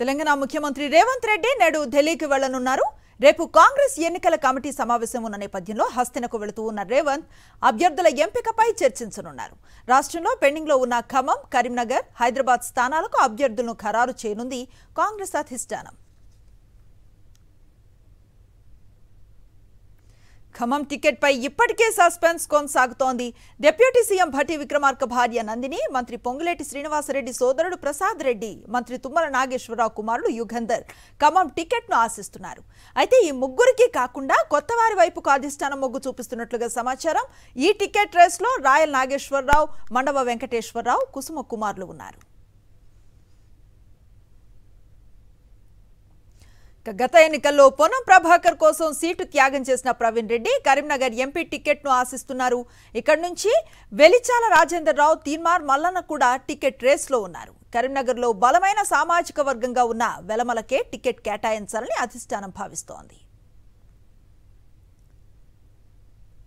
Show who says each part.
Speaker 1: తెలంగాణ ముఖ్యమంత్రి రేవంత్ రెడ్డి నేడు ఢిల్లీకి వెళ్లనున్నారు రేపు కాంగ్రెస్ ఎన్నికల కమిటీ సమావేశం ఉన్న నేపథ్యంలో హస్తినకు వెళుతూ ఉన్న రేవంత్ అభ్యర్థుల ఎంపికపై చర్చించనున్నారు రాష్ట్రంలో పెండింగ్లో ఉన్న ఖమ్మం కరీంనగర్ హైదరాబాద్ స్థానాలకు అభ్యర్థులను ఖరారు చేయనుంది కాంగ్రెస్ అధిష్టానం ఖమ్మం టికెట్పై ఇప్పటికే సస్పెన్స్ కొనసాగుతోంది డిప్యూటీ సీఎం భట్టి విక్రమార్క భార్య నందిని మంత్రి పొంగులేటి శ్రీనివాసరెడ్డి సోదరుడు ప్రసాద్ రెడ్డి మంత్రి తుమ్మల నాగేశ్వరరావు కుమారుడు యుగంధర్ ఖమ్మం టికెట్ను ఆశిస్తున్నారు అయితే ఈ ముగ్గురికి కాకుండా కొత్త వారి వైపుకు అధిష్టానం మొగ్గు చూపిస్తున్నట్లుగా సమాచారం ఈ టికెట్ రేస్లో రాయల్ నాగేశ్వరరావు మండవ వెంకటేశ్వరరావు కుసుమ కుమార్లు ఉన్నారు గత ఎన్నికల్లో పొనం ప్రభాకర్ కోసం సీటు త్యాగం చేసిన ప్రవీణ్ రెడ్డి కరీంనగర్ ఎంపీ టికెట్ను ఆశిస్తున్నారు ఇక్కడి నుంచి వెలిచాల రాజేందర్ రావు తీన్మార్ మల్లన్న కూడా టికెట్ రేస్లో ఉన్నారు కరీంనగర్లో బలమైన సామాజిక వర్గంగా ఉన్న వెలమలకే టికెట్ కేటాయించాలని అధిష్టానం భావిస్తోంది